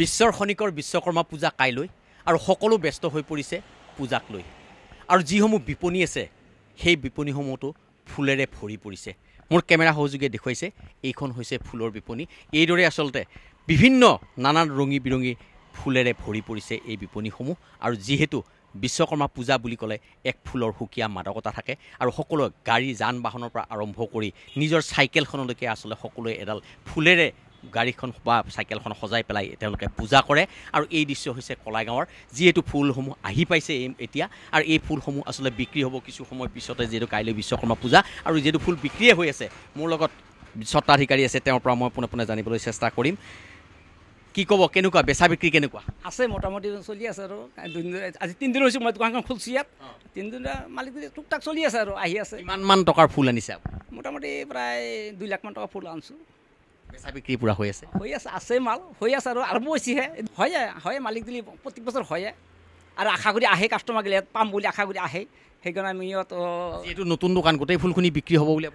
বিশ্বৰ খনিকৰ বিশ্বকৰ্মা পূজা কাইলৈ আৰু সকলো ব্যস্ত হৈ পৰিছে পূজাক লৈ আৰু যিসমূহ বিপণী আছে সেই বিপণীসমূহতো ফুলেৰে ভৰি পৰিছে মোৰ কেমেৰা সহযোগে দেখুৱাইছে এইখন হৈছে ফুলৰ বিপণী এইদৰে আচলতে বিভিন্ন নানান ৰঙী বিৰঙী ফুলেৰে ভৰি পৰিছে এই বিপণীসমূহ আৰু যিহেতু বিশ্বকৰ্মা পূজা বুলি ক'লে এক ফুলৰ সুকীয়া মাদকতা থাকে আৰু সকলোৱে গাড়ী যান বাহনৰ পৰা আৰম্ভ কৰি নিজৰ চাইকেলখনলৈকে আচলতে সকলোৱে এডাল ফুলেৰে গাড়ীখন বা চাইকেলখন সজাই পেলাই তেওঁলোকে পূজা কৰে আৰু এই দৃশ্য হৈছে কলাগাঁৱৰ যিহেতু ফুলসমূহ আহি পাইছে এই এতিয়া আৰু এই ফুলসমূহ আচলতে বিক্ৰী হ'ব কিছু সময় পিছতে যিহেতু কাইলৈ বিশ্বকৰ্মা পূজা আৰু যিহেতু ফুল বিক্ৰীয়ে হৈ আছে মোৰ লগত স্বত্বাধিকাৰী আছে তেওঁৰ পৰা মই পোনে পোনে জানিবলৈ চেষ্টা কৰিম কি ক'ব কেনেকুৱা বেচা বিক্ৰী কেনেকুৱা আছে মোটামুটি চলি আছে আৰু আজি তিনিদিন হৈছোঁ মই দোকানখন ফুল ইয়াত তিনিদিন মালিক টুক টাক চলি আছে আৰু আহি আছে ইমানমান টকাৰ ফুল আনিছে মোটামুটি প্ৰায় দুই লাখমান টকা ফুল আনিছোঁ বেচা বিক্ৰী পূৰা হৈ আছে হৈ আছে আছে মাল হৈ আছে আৰু আৰু হৈছেহে হয়ে হয় মালিক দিলে প্ৰতি বছৰ হয়ে আৰু আশা কৰি আহে কাষ্টমাৰ গিলা পাম বুলি আশা কৰি আহে সেইকাৰণে আমি ইহঁত এইটো নতুন দোকান গোটেই ফুলখিনি বিক্ৰী হ'ব বুলি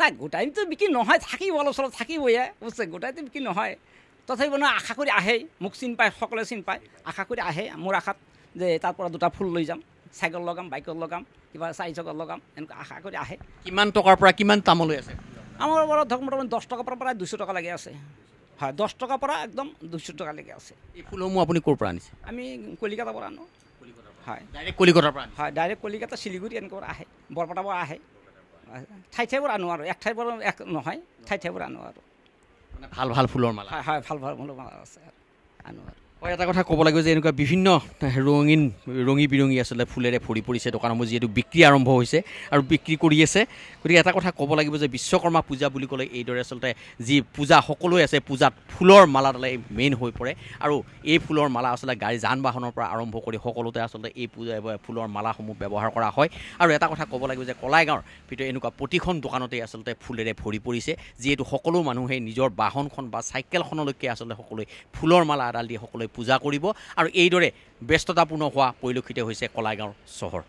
নাই গোটাইতো বিক্ৰী নহয় থাকিব অলপ চলপ থাকিবয়ে বুজিছে গোটাইতো বিক্ৰী নহয় তথাপি মানে আশা কৰি আহে মোক চিন পায় সকলোৱে চিন পায় আশা কৰি আহে মোৰ আশাত যে তাৰ পৰা দুটা ফুল লৈ যাম চাইকেল লগাম বাইকত লগাম কিবা চাৰি লগাম এনেকুৱা আশা কৰি আহে কিমান টকাৰ পৰা কিমান তামলৈ আছে আমাৰ বাৰু ধৰক মোটামুটি দহ টকাৰ পৰা প্ৰায় দুশ টকা লাগি আছে হয় দহ টকাৰ পৰা একদম দুশ টকালৈকে আছে এই ফুলসমূহ আপুনি ক'ৰ পৰা আনিছে আমি কলিকাতাৰ পৰা আনো হয় কলিকতাৰ পৰা হয় ডাইৰেক্ট কলিকাতা শিলিগুৰি এনেকৈ পৰা আহে বৰপেটাৰ পৰা আহে ঠাই ঠাইবোৰ আনো আৰু এক ঠাইৰ পৰা এক নহয় ঠাই ঠাইবোৰ আনো আৰু ভাল ভাল ফুলৰ মালা হয় হয় ভাল ভাল ফুলৰ মালা আছে আনো আৰু হয় এটা কথা ক'ব লাগিব যে এনেকুৱা বিভিন্ন ৰঙীন ৰঙী বিৰঙী আচলতে ফুলেৰে ভৰি পৰিছে দোকানসমূহ যিহেতু বিক্ৰী আৰম্ভ হৈছে আৰু বিক্ৰী কৰি আছে গতিকে এটা কথা ক'ব লাগিব যে বিশ্বকৰ্মা পূজা বুলি ক'লে এইদৰে আচলতে যি পূজা সকলোৱে আছে পূজাত ফুলৰ মালাডালে মেইন হৈ পৰে আৰু এই ফুলৰ মালা আচলতে গাড়ী যান বাহনৰ পৰা আৰম্ভ কৰি সকলোতে আচলতে এই পূজা ফুলৰ মালাসমূহ ব্যৱহাৰ কৰা হয় আৰু এটা কথা ক'ব লাগিব যে কলাইগাঁৱৰ ভিতৰত এনেকুৱা প্ৰতিখন দোকানতেই আচলতে ফুলেৰে ভৰি পৰিছে যিহেতু সকলো মানুহে নিজৰ বাহনখন বা চাইকেলখনলৈকে আচলতে সকলোৱে ফুলৰ মালা এডাল দি সকলোৱে পূজা কৰিব আৰু এইদৰে ব্যস্ততাপূৰ্ণ হোৱা পৰিলক্ষিত হৈছে কলাগাঁৱৰ চহৰ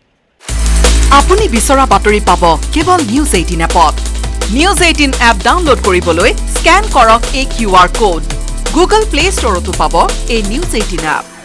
আপুনি বিচৰা বাতৰি পাব কেৱল নিউজ এইটিন এপত নিউজ এইটিন এপ ডাউনলোড কৰিবলৈ স্কেন কৰক এই Q R code Google Play ষ্টৰতো পাব এই নিউজ এইটিন এপ